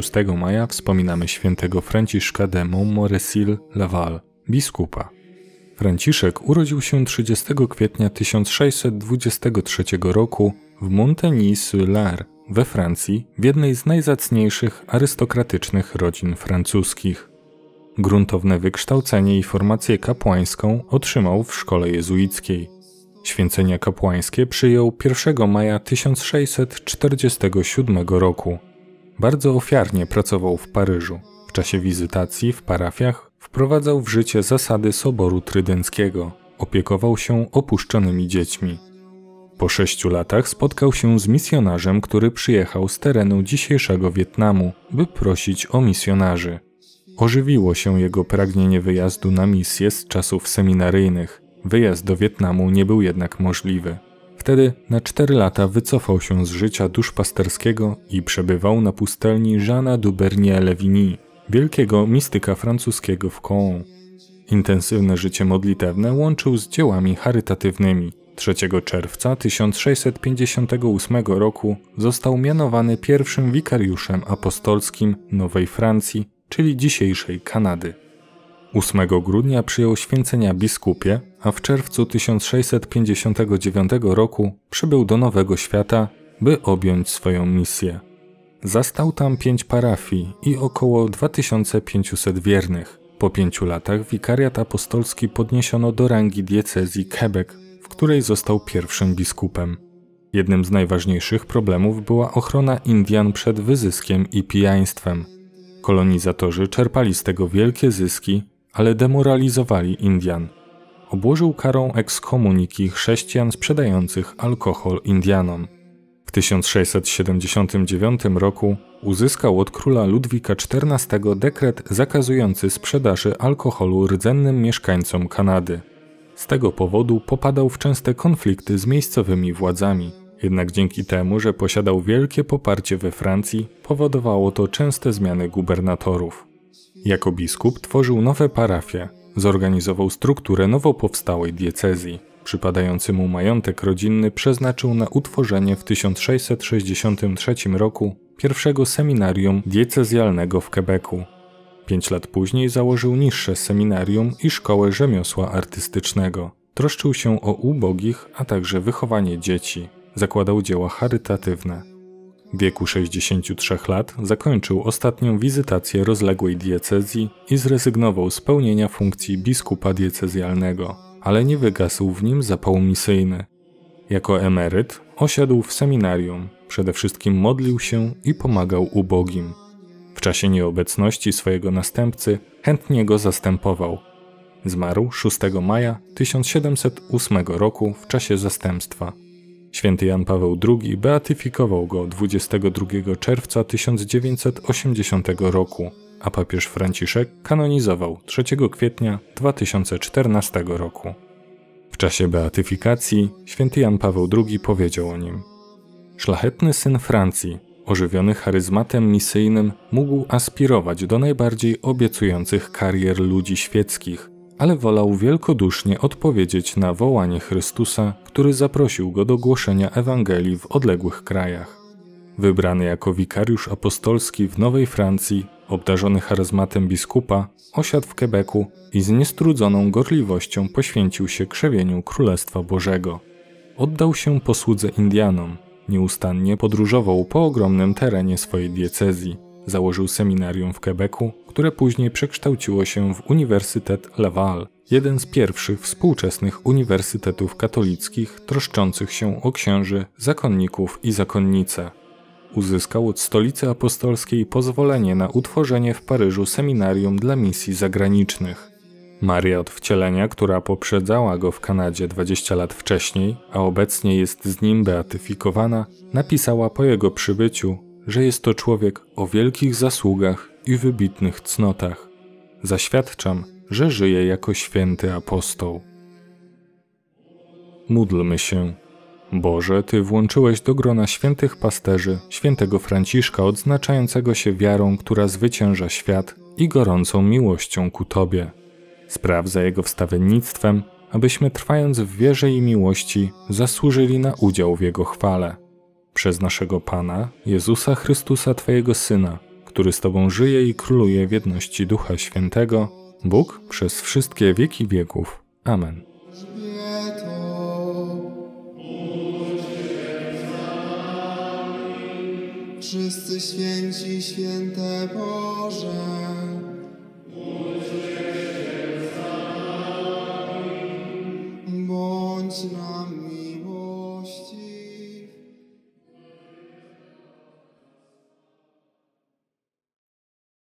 6 maja wspominamy świętego Franciszka de montmorency Laval, biskupa. Franciszek urodził się 30 kwietnia 1623 roku w Montigny-sur-Lar we Francji w jednej z najzacniejszych arystokratycznych rodzin francuskich. Gruntowne wykształcenie i formację kapłańską otrzymał w szkole jezuickiej. Święcenia kapłańskie przyjął 1 maja 1647 roku – bardzo ofiarnie pracował w Paryżu. W czasie wizytacji w parafiach wprowadzał w życie zasady Soboru Trydenckiego. Opiekował się opuszczonymi dziećmi. Po sześciu latach spotkał się z misjonarzem, który przyjechał z terenu dzisiejszego Wietnamu, by prosić o misjonarzy. Ożywiło się jego pragnienie wyjazdu na misję z czasów seminaryjnych. Wyjazd do Wietnamu nie był jednak możliwy. Wtedy na 4 lata wycofał się z życia duszpasterskiego i przebywał na pustelni Jeana Dubernier-Levigny, wielkiego mistyka francuskiego w Caen. Intensywne życie modlitewne łączył z dziełami charytatywnymi. 3 czerwca 1658 roku został mianowany pierwszym wikariuszem apostolskim Nowej Francji, czyli dzisiejszej Kanady. 8 grudnia przyjął święcenia biskupie, a w czerwcu 1659 roku przybył do Nowego Świata, by objąć swoją misję. Zastał tam pięć parafii i około 2500 wiernych. Po pięciu latach wikariat apostolski podniesiono do rangi diecezji Quebec, w której został pierwszym biskupem. Jednym z najważniejszych problemów była ochrona Indian przed wyzyskiem i pijaństwem. Kolonizatorzy czerpali z tego wielkie zyski ale demoralizowali Indian. Obłożył karą ekskomuniki chrześcijan sprzedających alkohol Indianom. W 1679 roku uzyskał od króla Ludwika XIV dekret zakazujący sprzedaży alkoholu rdzennym mieszkańcom Kanady. Z tego powodu popadał w częste konflikty z miejscowymi władzami. Jednak dzięki temu, że posiadał wielkie poparcie we Francji, powodowało to częste zmiany gubernatorów. Jako biskup tworzył nowe parafie, zorganizował strukturę nowo powstałej diecezji. Przypadający mu majątek rodzinny przeznaczył na utworzenie w 1663 roku pierwszego seminarium diecezjalnego w Quebecu. Pięć lat później założył niższe seminarium i szkołę rzemiosła artystycznego. Troszczył się o ubogich, a także wychowanie dzieci. Zakładał dzieła charytatywne. W wieku 63 lat zakończył ostatnią wizytację rozległej diecezji i zrezygnował z pełnienia funkcji biskupa diecezjalnego, ale nie wygasł w nim zapał misyjny. Jako emeryt osiadł w seminarium, przede wszystkim modlił się i pomagał ubogim. W czasie nieobecności swojego następcy chętnie go zastępował. Zmarł 6 maja 1708 roku w czasie zastępstwa. Święty Jan Paweł II beatyfikował go 22 czerwca 1980 roku, a papież Franciszek kanonizował 3 kwietnia 2014 roku. W czasie beatyfikacji święty Jan Paweł II powiedział o nim: Szlachetny syn Francji, ożywiony charyzmatem misyjnym, mógł aspirować do najbardziej obiecujących karier ludzi świeckich, ale wolał wielkodusznie odpowiedzieć na wołanie Chrystusa, który zaprosił go do głoszenia Ewangelii w odległych krajach. Wybrany jako wikariusz apostolski w Nowej Francji, obdarzony charyzmatem biskupa, osiadł w Quebecu i z niestrudzoną gorliwością poświęcił się krzewieniu Królestwa Bożego. Oddał się posłudze Indianom, nieustannie podróżował po ogromnym terenie swojej diecezji, założył seminarium w Quebecu które później przekształciło się w Uniwersytet Laval, jeden z pierwszych współczesnych uniwersytetów katolickich troszczących się o księży, zakonników i zakonnice. Uzyskał od stolicy apostolskiej pozwolenie na utworzenie w Paryżu seminarium dla misji zagranicznych. Maria od wcielenia, która poprzedzała go w Kanadzie 20 lat wcześniej, a obecnie jest z nim beatyfikowana, napisała po jego przybyciu, że jest to człowiek o wielkich zasługach i wybitnych cnotach. Zaświadczam, że żyję jako święty apostoł. Módlmy się. Boże, Ty włączyłeś do grona świętych pasterzy świętego Franciszka odznaczającego się wiarą, która zwycięża świat i gorącą miłością ku Tobie. Spraw za jego wstawiennictwem, abyśmy trwając w wierze i miłości zasłużyli na udział w Jego chwale. Przez naszego Pana, Jezusa Chrystusa Twojego Syna, który z Tobą żyje i króluje w jedności Ducha Świętego, Bóg przez wszystkie wieki wieków. Amen. Wszyscy święci, święte Boże.